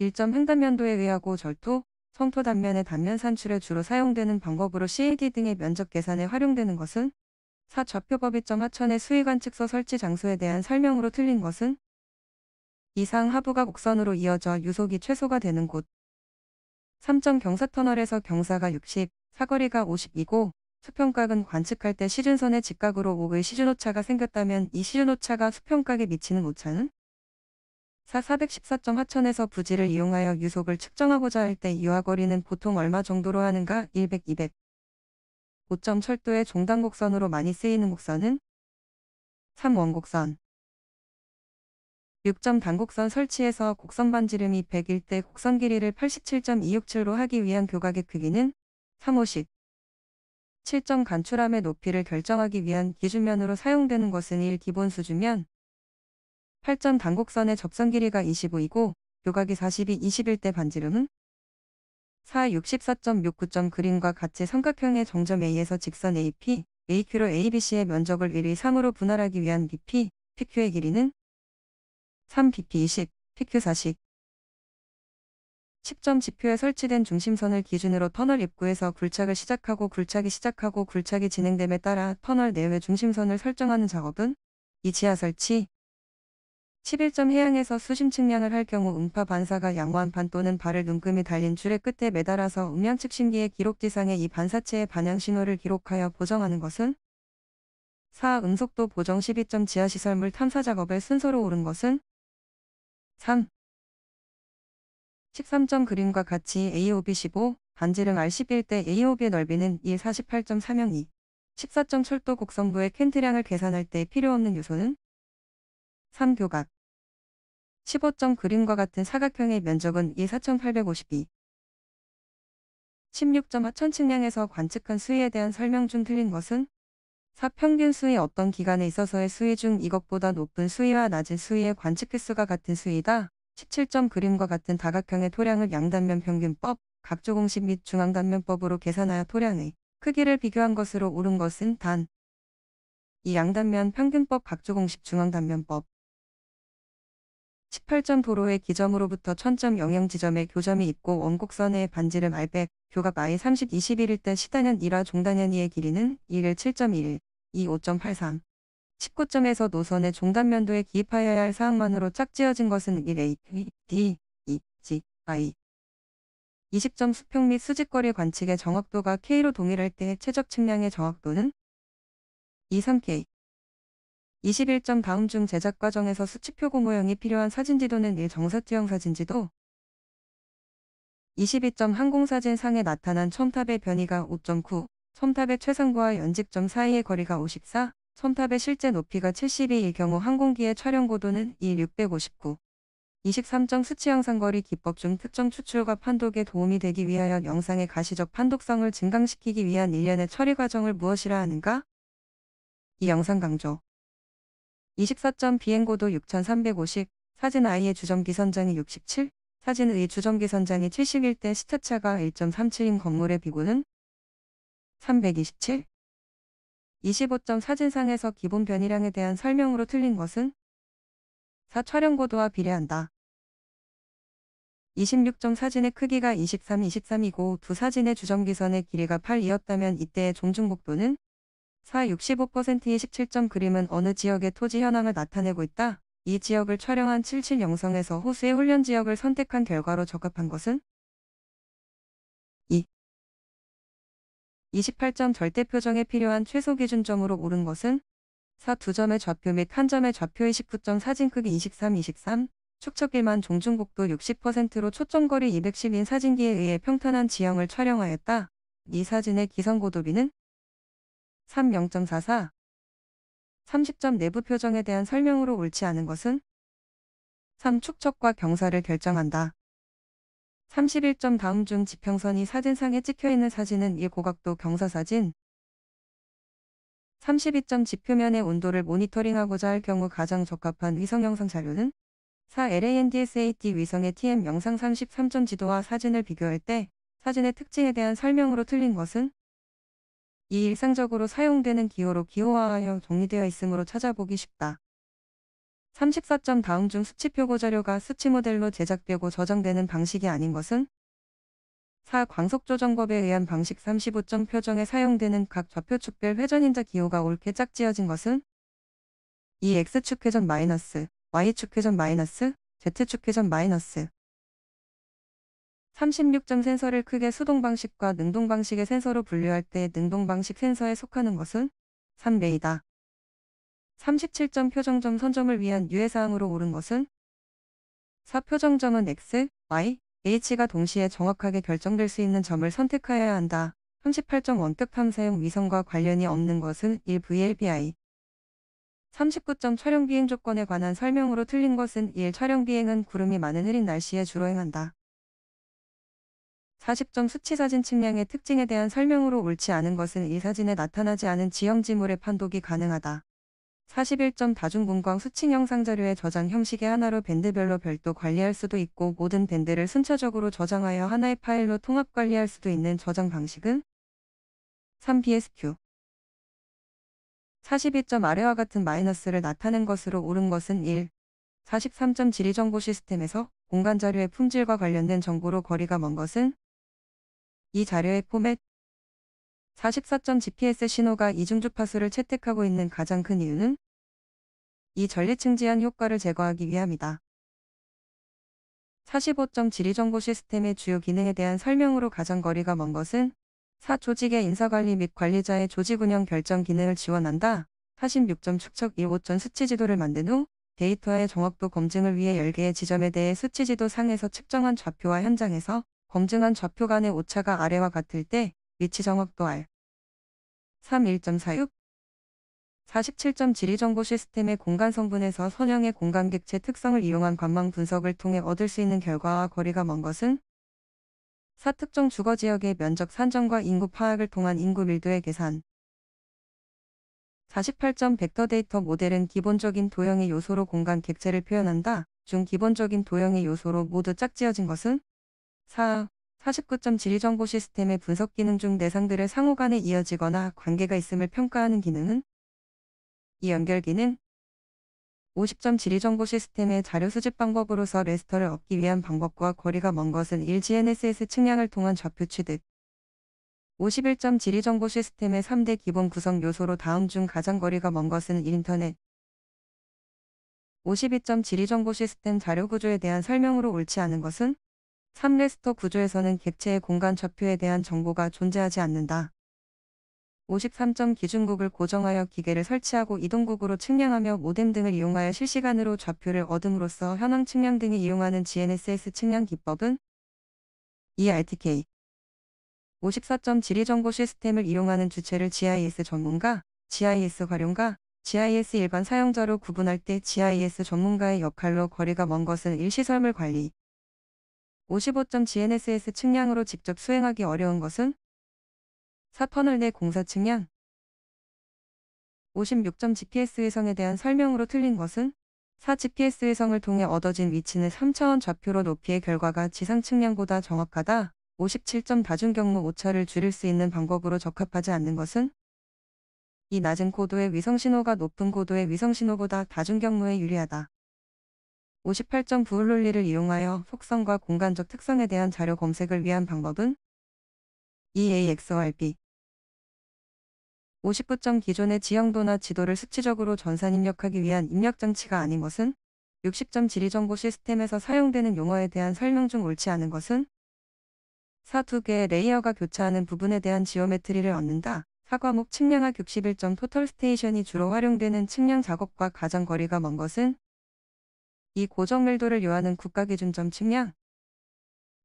1점 횡단면도에 의하고 절토, 성토 단면의 단면 산출에 주로 사용되는 방법으로 CAD 등의 면적 계산에 활용되는 것은 4. 좌표법의 점 하천의 수위관측서 설치 장소에 대한 설명으로 틀린 것은 이상 하부가 곡선으로 이어져 유속이 최소가 되는 곳 3점 경사터널에서 경사가 60, 사거리가 52고 수평각은 관측할 때 시준선의 직각으로 5의 시준오차가 생겼다면 이 시준오차가 수평각에 미치는 오차는 414점 천에서 부지를 이용하여 유속을 측정하고자 할 때 이와 거리는 보통 얼마 정도로 하는가 100, 200. 5점 철도의 종단 곡선으로 많이 쓰이는 곡선은 3. 원곡선 6 단곡선 설치에서 곡선 반지름이 100일 때 곡선 길이를 87.267로 하기 위한 교각의 크기는 350. 7 간추람의 높이를 결정하기 위한 기준면으로 사용되는 것은 1. 기본 수주면 8점 단곡선의 접선 길이가 25이고 교각이 42 21대 반지름은 4 64.69점 그림과 같이 삼각형의 정점 A에서 직선 AP, AQ로 ABC의 면적을 1위 3으로 분할하기 위한 BP, PQ의 길이는 3 BP 20, PQ 40. 10점 지표에 설치된 중심선을 기준으로 터널 입구에서 굴착을 시작하고 굴착이 시작하고 굴착이 진행됨에 따라 터널 내외 중심선을 설정하는 작업은 이 지하 설치, 11점 해양에서 수심 측량을 할 경우 음파 반사가 양호한반 또는 발을 눈금이 달린 줄의 끝에 매달아서 음량 측심기의 기록지상에 이 반사체의 반향 신호를 기록하여 보정하는 것은 4. 음속도 보정 12점 지하시설물 탐사 작업의 순서로 오른 것은 3. 13점 그림과 같이 AOB 15, 반지름 R11 대 AOB의 넓이는 2 48.302. 14점 철도 곡선부의 캔트량을 계산할 때 필요 없는 요소는 3교각 15점 그림과 같은 사각형의 면적은 예4852 16점 하천 측량에서 관측한 수위에 대한 설명 중 틀린 것은 4. 평균 수위 어떤 기간에 있어서의 수위 중 이것보다 높은 수위와 낮은 수위의 관측 횟수가 같은 수위다. 17점 그림과 같은 다각형의 토량을 양단면 평균법, 각조 공식 및 중앙단면법으로 계산하여 토량의 크기를 비교한 것으로 옳은 것은 단. 이 양단면 평균법 각조 공식 중앙단면법 18전 도로의 기점으로부터 1 0 0 0점 영향 지점에 교점이 있고 원곡선의 반지름 알백, 교각 I 30 21일 때 시단현 1화 종단현 이의 길이는 1일 7.1, 2 5.83. 19점에서 노선의 종단면도에 기입하여야 할 사항만으로 짝지어진 것은 1A, D, E, G, I. 20점 수평 및 수직거리 관측의 정확도가 K로 동일할 때 최적 측량의 정확도는 2, 3K. 21점 다음 중 제작 과정에서 수치표 고모형이 필요한 사진지도는 1. 정사투형 사진지도 22점 항공사진 상에 나타난 첨탑의 변이가 5.9, 첨탑의 최상부와 연직점 사이의 거리가 54, 첨탑의 실제 높이가 72일 경우 항공기의 촬영 고도는 1. 659. 23점 수치 영상 거리 기법 중 특정 추출과 판독에 도움이 되기 위하여 영상의 가시적 판독성을 증강시키기 위한 일련의 처리 과정을 무엇이라 하는가? 이 영상 강조. 24점 비행고도 6350, 사진 I의 주전기 선장이 67, 사진 의 주전기 선장이 71대 시트차가 1.37인 건물의 비고는 327. 25점 사진상에서 기본 변이량에 대한 설명으로 틀린 것은 4 촬영고도와 비례한다. 26점 사진의 크기가 23, 23이고 두 사진의 주전기선의 길이가 8이었다면 이때의 종중복도는 사 65%의 17점 그림은 어느 지역의 토지 현황을 나타내고 있다. 이 지역을 촬영한 77 영상에서 호수의 훈련 지역을 선택한 결과로 적합한 것은 2. 28점 절대 표정에 필요한 최소 기준점으로 오른 것은 4. 2점의 좌표 및 1점의 좌표의 19점 사진 크기 23, 23 축척길만 종중곡도 60%로 초점거리 210인 사진기에 의해 평탄한 지형을 촬영하였다. 이 사진의 기선고도비는 3. 0.44 30점 내부 표정에 대한 설명으로 옳지 않은 것은 3. 축척과 경사를 결정한다. 31점 다음 중 지평선이 사진상에 찍혀있는 사진은 이 고각도 경사사진 32점 지표면의 온도를 모니터링하고자 할 경우 가장 적합한 위성 영상 자료는 4. LANDSAT 위성의 TM 영상 33점 지도와 사진을 비교할 때 사진의 특징에 대한 설명으로 틀린 것은 이 일상적으로 사용되는 기호로 기호화하여 정리되어 있으므로 찾아보기 쉽다. 34점 다음 중 수치표고 자료가 수치 모델로 제작되고 저장되는 방식이 아닌 것은 4. 광속조정법에 의한 방식 35점 표정에 사용되는 각 좌표축별 회전인자 기호가 옳게 짝지어진 것은 2. X축 회전 마이너스, Y축 회전 마이너스, Z축 회전 마이너스, 36점 센서를 크게 수동 방식과 능동 방식의 센서로 분류할 때 능동 방식 센서에 속하는 것은 3레이다. 37점 표정점 선점을 위한 유해사항으로 오른 것은 4표정점은 X, Y, H가 동시에 정확하게 결정될 수 있는 점을 선택하여야 한다. 38점 원격 탐사용 위성과 관련이 없는 것은 1VLBI. 39점 촬영 비행 조건에 관한 설명으로 틀린 것은 1. 촬영 비행은 구름이 많은 흐린 날씨에 주로 행한다. 40점 수치 사진 측량의 특징에 대한 설명으로 옳지 않은 것은 이 사진에 나타나지 않은 지형지물의 판독이 가능하다. 41점 다중공광 수칭 영상 자료의 저장 형식의 하나로 밴드별로 별도 관리할 수도 있고 모든 밴드를 순차적으로 저장하여 하나의 파일로 통합 관리할 수도 있는 저장 방식은 3 p s q 42점 아래와 같은 마이너스를 나타낸 것으로 옳은 것은 1. 43점 지리정보 시스템에서 공간 자료의 품질과 관련된 정보로 거리가 먼 것은 이 자료의 포맷 44.GPS 신호가 이중주파수를 채택하고 있는 가장 큰 이유는 이 전리층 지연 효과를 제거하기 위함이다. 45점 지리정보 시스템의 주요 기능에 대한 설명으로 가장 거리가 먼 것은 사 조직의 인사관리 및 관리자의 조직 운영 결정 기능을 지원한다. 46점 축척 15전 수치 지도를 만든 후 데이터의 정확도 검증을 위해 10개의 지점에 대해 수치 지도 상에서 측정한 좌표와 현장에서 검증한 좌표 간의 오차가 아래와 같을 때 위치 정확도 R 3 1.46 47.지리 정보 시스템의 공간 성분에서 선형의 공간 객체 특성을 이용한 관망 분석을 통해 얻을 수 있는 결과와 거리가 먼 것은 4. 특정 주거 지역의 면적 산정과 인구 파악을 통한 인구 밀도의 계산 48점 벡터 데이터 모델은 기본적인 도형의 요소로 공간 객체를 표현한다. 중 기본적인 도형의 요소로 모두 짝지어진 것은 4. 4 9 지리정보 시스템의 분석 기능 중대상들의 상호간에 이어지거나 관계가 있음을 평가하는 기능은 이 연결 기능 5 0 지리정보 시스템의 자료 수집 방법으로서 레스터를 얻기 위한 방법과 거리가 먼 것은 1GNSS 측량을 통한 좌표 취득 5 1 지리정보 시스템의 3대 기본 구성 요소로 다음 중 가장 거리가 먼 것은 인터넷 5 2 지리정보 시스템 자료 구조에 대한 설명으로 옳지 않은 것은 3레스터 구조에서는 객체의 공간 좌표에 대한 정보가 존재하지 않는다. 53점 기준국을 고정하여 기계를 설치하고 이동국으로 측량하며 모뎀 등을 이용하여 실시간으로 좌표를 얻음으로써 현황 측량 등이 이용하는 GNSS 측량 기법은 ERTK 54점 지리정보 시스템을 이용하는 주체를 GIS 전문가, GIS 활용가, GIS 일반 사용자로 구분할 때 GIS 전문가의 역할로 거리가 먼 것은 일시설물 관리, 55.GNSS 측량으로 직접 수행하기 어려운 것은 4터널 내 공사 측량 56.GPS 위성에 대한 설명으로 틀린 것은 4GPS 위성을 통해 얻어진 위치는 3차원 좌표로 높이의 결과가 지상 측량보다 정확하다. 57점 다중 경로 오차를 줄일 수 있는 방법으로 적합하지 않는 것은 이 낮은 고도의 위성신호가 높은 고도의 위성신호보다 다중 경로에 유리하다. 5 8 9 부울 논리를 이용하여 속성과 공간적 특성에 대한 자료 검색을 위한 방법은 e a x r p 59점 기존의 지형도나 지도를 수치적으로 전산 입력하기 위한 입력장치가 아닌 것은 60점 지리정보 시스템에서 사용되는 용어에 대한 설명 중 옳지 않은 것은 사두 개의 레이어가 교차하는 부분에 대한 지오메트리를 얻는다. 사과목 측량하 6 1 토털 스테이션이 주로 활용되는 측량 작업과 가장 거리가 먼 것은 이 고정밀도를 요하는 국가기준점 측량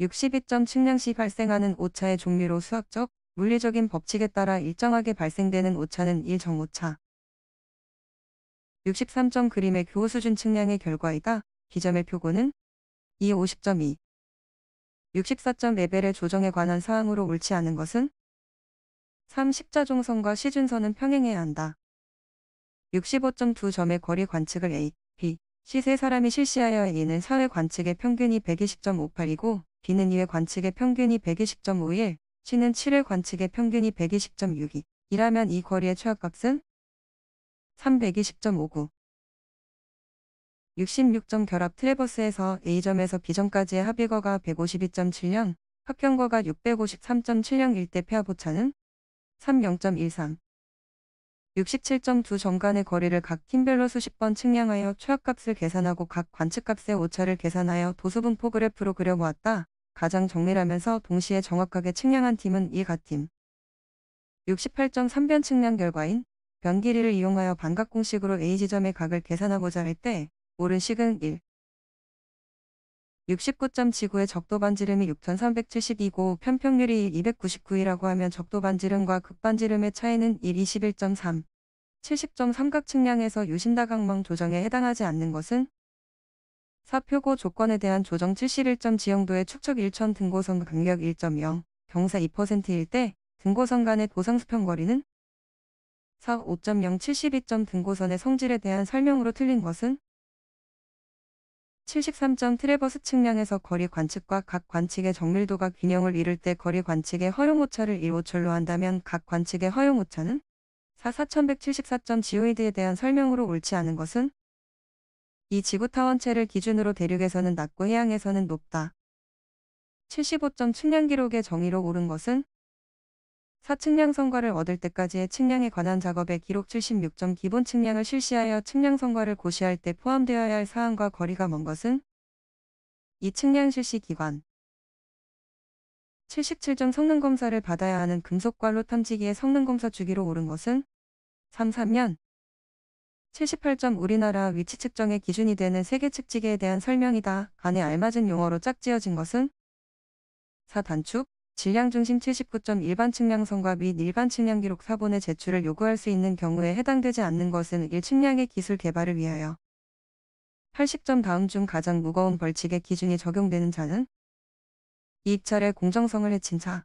62점 측량 시 발생하는 오차의 종류로 수학적, 물리적인 법칙에 따라 일정하게 발생되는 오차는 일정오차 63점 그림의 교호 수준 측량의 결과이다. 기점의 표고는 2 50.2 64점 레벨의 조정에 관한 사항으로 옳지 않은 것은 3 십자종선과 시준선은 평행해야 한다. 65.2점의 거리 관측을 A, B 시세 사람이 실시하여 A는 사회 관측의 평균이 120.58이고 B는 2의 관측의 평균이 120.51, C는 7의 관측의 평균이 120.62. 이라면 이 거리의 최악값은 320.59. 66점 결합 트래버스에서 A점에서 B점까지의 합의거가1 5 2 7 0 합경거가 6 5 3 7 0일때 폐하보차는 30.13. 67.2 정간의 거리를 각 팀별로 수십 번 측량하여 최악값을 계산하고 각 관측값의 오차를 계산하여 도수분포 그래프로 그려보았다. 가장 정밀하면서 동시에 정확하게 측량한 팀은 이 가팀 68.3 변 측량 결과인 변 길이를 이용하여 반각 공식으로 A 지점의 각을 계산하고자 할때 오른 식은 1, 69.79의 적도 반지름이 6,372고 편평률이 299이라고 하면 적도 반지름과 극반지름의 차이는 1 21.3, 7 0 3각측량에서 유신다각망 조정에 해당하지 않는 것은 사표고 조건에 대한 조정 71점 지형도의 축척 1천 등고선 간격 1.0, 경사 2%일 때 등고선 간의 도상 수평 거리는 4, 5.0, 72점 등고선의 성질에 대한 설명으로 틀린 것은 73점 트레버스 측량에서 거리 관측과 각 관측의 정밀도가 균형을 이룰 때 거리 관측의 허용 오차를 1호철로 한다면 각 관측의 허용 오차는 4 4174점 지오이드에 대한 설명으로 옳지 않은 것은 이 지구 타원체를 기준으로 대륙에서는 낮고 해양에서는 높다. 75점 측량 기록의 정의로 옳은 것은 4측량 성과를 얻을 때까지의 측량에 관한 작업의 기록 76점 기본 측량을 실시하여 측량 성과를 고시할 때 포함되어야 할 사항과 거리가 먼 것은 이 측량 실시 기관 77점 성능 검사를 받아야 하는 금속관로 탐지기의 성능 검사 주기로 오른 것은 33년 78점 우리나라 위치 측정의 기준이 되는 세계 측지계에 대한 설명이다. 간에 알맞은 용어로 짝지어진 것은 4단축 질량중심 7 9 1반 측량선과 및 일반 측량 기록 사본의 제출을 요구할 수 있는 경우에 해당되지 않는 것은 1측량의 기술 개발을 위하여 80점 다음 중 가장 무거운 벌칙의 기준이 적용되는 자는 이익차례 공정성을 해친 자